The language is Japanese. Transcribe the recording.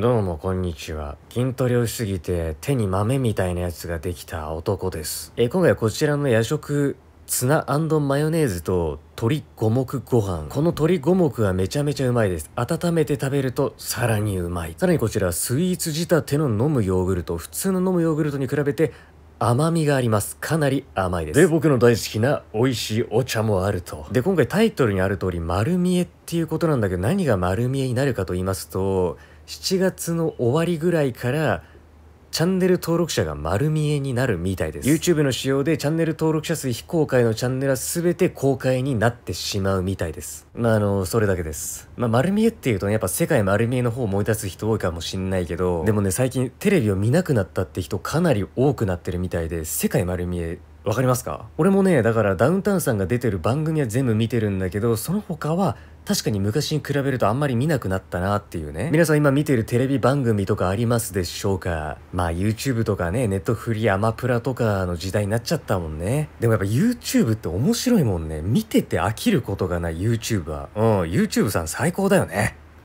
どうもこんにちは。筋トレをしすぎて手に豆みたいなやつができた男です。え今回はこちらの夜食、ツナマヨネーズと鶏五目ご飯。この鶏五目はめちゃめちゃうまいです。温めて食べるとさらにうまい。さらにこちらスイーツ仕立ての飲むヨーグルト。普通の飲むヨーグルトに比べて甘みがあります。かなり甘いです。で、僕の大好きな美味しいお茶もあると。で、今回タイトルにある通り丸見えっていうことなんだけど、何が丸見えになるかと言いますと、7月の終わりぐらいからチャンネル登録者が丸見えになるみたいです YouTube の仕様でチャンネル登録者数非公開のチャンネルは全て公開になってしまうみたいですまああのそれだけですまあ丸見えっていうとねやっぱ世界丸見えの方を思い出す人多いかもしんないけどでもね最近テレビを見なくなったって人かなり多くなってるみたいで世界丸見えわかりますか俺もねだからダウンタウンさんが出てる番組は全部見てるんだけどその他は確かに昔に比べるとあんまり見なくなったなっていうね皆さん今見てるテレビ番組とかありますでしょうかまあ YouTube とかねネットフリアマプラとかの時代になっちゃったもんねでもやっぱ YouTube って面白いもんね見てて飽きることがない YouTuber うん YouTube さん最高だよね